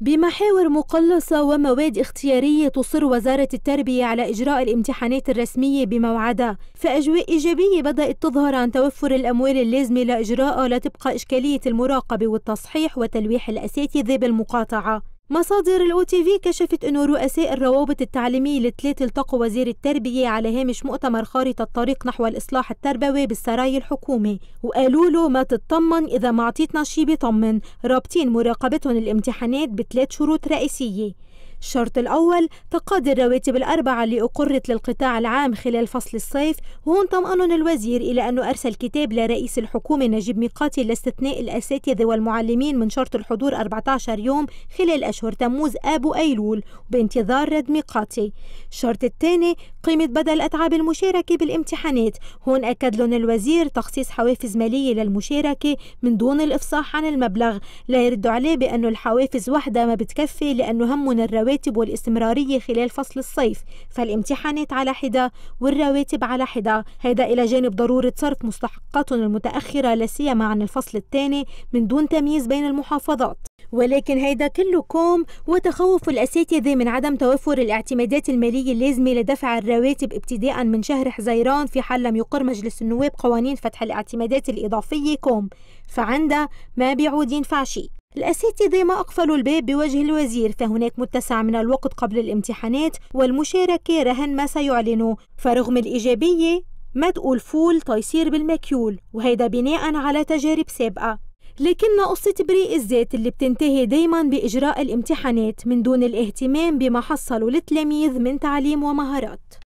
بمحاور مقلصة ومواد اختيارية تصر وزارة التربية على إجراء الامتحانات الرسمية بموعدها فأجواء إيجابية بدأت تظهر عن توفر الأموال اللازمة لإجراءها لتبقى إشكالية المراقبة والتصحيح وتلويح الأساتذة بالمقاطعة مصادر الاو تي في كشفت انه رؤساء الروابط التعليميه الثلاثة التقوا وزير التربيه على هامش مؤتمر خارطه الطريق نحو الاصلاح التربوي بالسراي الحكومي وقالوا له ما تطمن اذا ما عطيتنا شي بيطمن رابطين مراقبتهم الامتحانات بثلاث شروط رئيسيه الشرط الأول تقاضي الرواتب الأربعة اللي أقرت للقطاع العام خلال فصل الصيف وهون طمأنن الوزير إلى أنه أرسل كتاب لرئيس الحكومة نجيب ميقاتي لاستثناء الأساتذة والمعلمين من شرط الحضور 14 يوم خلال أشهر تموز آب وأيلول بانتظار رد ميقاتي الشرط الثاني قيمة بدل أتعاب المشاركة بالامتحانات هون أكد لهم الوزير تخصيص حوافز مالية للمشاركة من دون الإفصاح عن المبلغ لا يرد عليه بأنه الحوافز وحدها ما بتكفي لأنه همهم الرواتب الرواتب والاستمرارية خلال فصل الصيف فالامتحانات على حدة والرواتب على حدة هذا إلى جانب ضرورة صرف مستحقاتهم المتأخرة لسيما عن الفصل الثاني من دون تمييز بين المحافظات ولكن هيدا كله كوم وتخوف الأساتذة من عدم توفر الاعتمادات المالية اللازمة لدفع الرواتب ابتداء من شهر حزيران في حال لم يقر مجلس النواب قوانين فتح الاعتمادات الإضافية كوم فعندها ما بيعود ينفع شيء الأساتذة ما أقفلوا الباب بوجه الوزير فهناك متسع من الوقت قبل الامتحانات والمشاركة رهن ما سيعلنوا فرغم الإيجابية مدق الفول تيصير بالمكيول وهيدا بناء على تجارب سابقة لكن قصة بريق الذات اللي بتنتهي دايما بإجراء الامتحانات من دون الاهتمام بما حصلوا التلاميذ من تعليم ومهارات